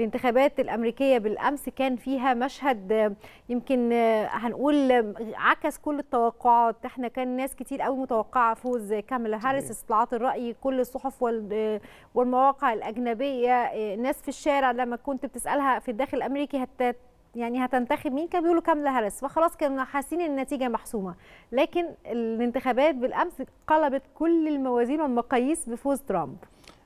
الانتخابات الامريكيه بالامس كان فيها مشهد يمكن هنقول عكس كل التوقعات احنا كان ناس كتير قوي متوقعه فوز كاملا هاريس استطلاعات الراي كل الصحف والمواقع الاجنبيه ناس في الشارع لما كنت بتسالها في الداخل الامريكي هت يعني هتنتخب مين كان بيقولوا كاملا هاريس فخلاص كانوا حاسين ان النتيجه محسومه لكن الانتخابات بالامس قلبت كل الموازين والمقاييس بفوز ترامب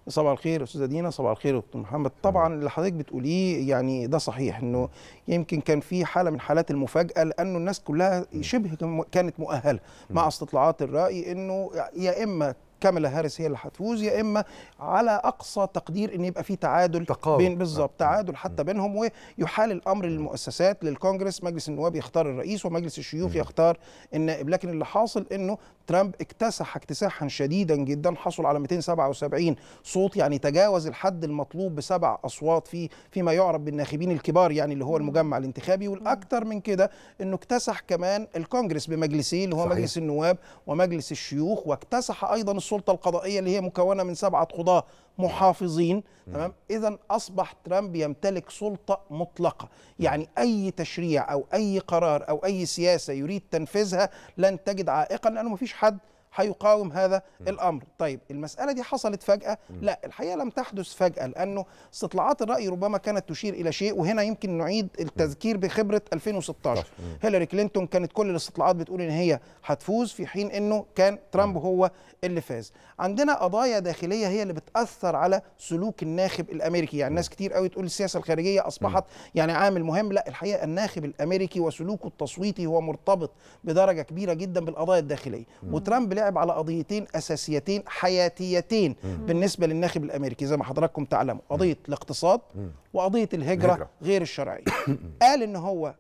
صباح الخير استاذه دينا صباح الخير دكتور محمد طبعا اللي حضرتك بتقوليه يعني ده صحيح انه يمكن كان في حاله من حالات المفاجاه لانه الناس كلها شبه كانت مؤهله مع استطلاعات الراي انه يا اما كاميلا هاريس هي اللي هتفوز يا اما على اقصى تقدير ان يبقى في تعادل تقارب. بين بالظبط آه. تعادل حتى بينهم ويحال الامر للمؤسسات للكونجرس مجلس النواب يختار الرئيس ومجلس الشيوخ يختار النائب لكن اللي حاصل انه ترامب اكتسح اكتساحا شديدا جدا حصل على 277 صوت يعني تجاوز الحد المطلوب بسبع اصوات في فيما يعرف بالناخبين الكبار يعني اللي هو المجمع الانتخابي والاكثر من كده انه اكتسح كمان الكونجرس بمجلسين اللي هو صحيح. مجلس النواب ومجلس الشيوخ واكتسح ايضا السلطه القضائيه اللي هي مكونه من سبعه قضاه محافظين تمام اذا اصبح ترامب يمتلك سلطه مطلقه يعني اي تشريع او اي قرار او اي سياسه يريد تنفيذها لن تجد عائقا لانه ما فيش حد هيقاوم هذا م. الامر طيب المساله دي حصلت فجاه م. لا الحقيقه لم تحدث فجاه لانه استطلاعات الراي ربما كانت تشير الى شيء وهنا يمكن نعيد التذكير بخبره 2016 طيب، هيلاري كلينتون كانت كل الاستطلاعات بتقول ان هي هتفوز في حين انه كان ترامب هو اللي فاز عندنا قضايا داخليه هي اللي بتاثر على سلوك الناخب الامريكي يعني ناس كتير قوي تقول السياسه الخارجيه اصبحت يعني عامل مهم لا الحقيقه الناخب الامريكي وسلوكه التصويتي هو مرتبط بدرجه كبيره جدا بالقضايا الداخليه وترامب بيلاعب على قضيتين اساسيتين حياتيتين مم. بالنسبه للناخب الامريكي زي ما حضراتكم تعلموا قضيه مم. الاقتصاد مم. وقضيه الهجره غير الشرعيه قال ان هو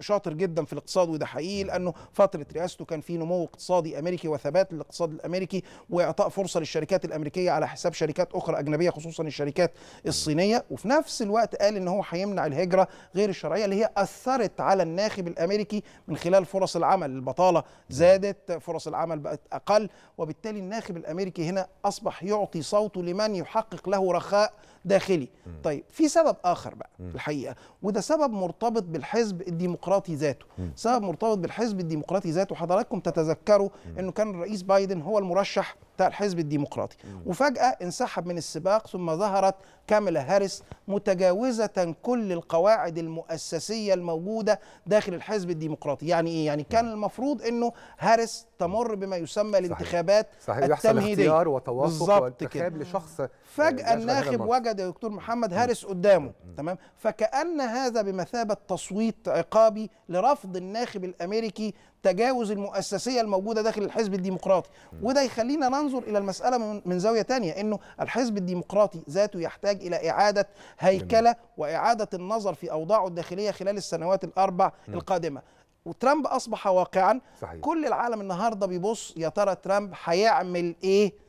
شاطر جدا في الاقتصاد وده حقيقي لانه فتره رئاسته كان في نمو اقتصادي امريكي وثبات للاقتصاد الامريكي واعطاء فرصه للشركات الامريكيه على حساب شركات اخرى اجنبيه خصوصا الشركات الصينيه وفي نفس الوقت قال ان هو هيمنع الهجره غير الشرعيه اللي هي اثرت على الناخب الامريكي من خلال فرص العمل البطاله زادت فرص العمل بقت اقل وبالتالي الناخب الامريكي هنا اصبح يعطي صوته لمن يحقق له رخاء داخلي م. طيب في سبب اخر بقى م. الحقيقه وده سبب مرتبط بالحزب الديمقراطي ذاته م. سبب مرتبط بالحزب الديمقراطي ذاته حضراتكم تتذكروا انه كان الرئيس بايدن هو المرشح بتاع الحزب الديمقراطي وفجأة انسحب من السباق ثم ظهرت كاملا هاريس متجاوزة كل القواعد المؤسسية الموجودة داخل الحزب الديمقراطي يعني إيه؟ يعني كان المفروض أنه هاريس تمر بما يسمى الانتخابات صحيح. صحيح. التمهيدية اختيار وتوافق وانتخاب لشخص آه، فجأة الناخب وجد دكتور محمد هاريس قدامه تمام فكأن هذا بمثابة تصويت عقابي لرفض الناخب الأمريكي تجاوز المؤسسيه الموجوده داخل الحزب الديمقراطي وده يخلينا ننظر الى المساله من زاويه تانية انه الحزب الديمقراطي ذاته يحتاج الى اعاده هيكله واعاده النظر في اوضاعه الداخليه خلال السنوات الاربع القادمه وترامب اصبح واقعا صحيح. كل العالم النهارده بيبص يا ترى ترامب هيعمل ايه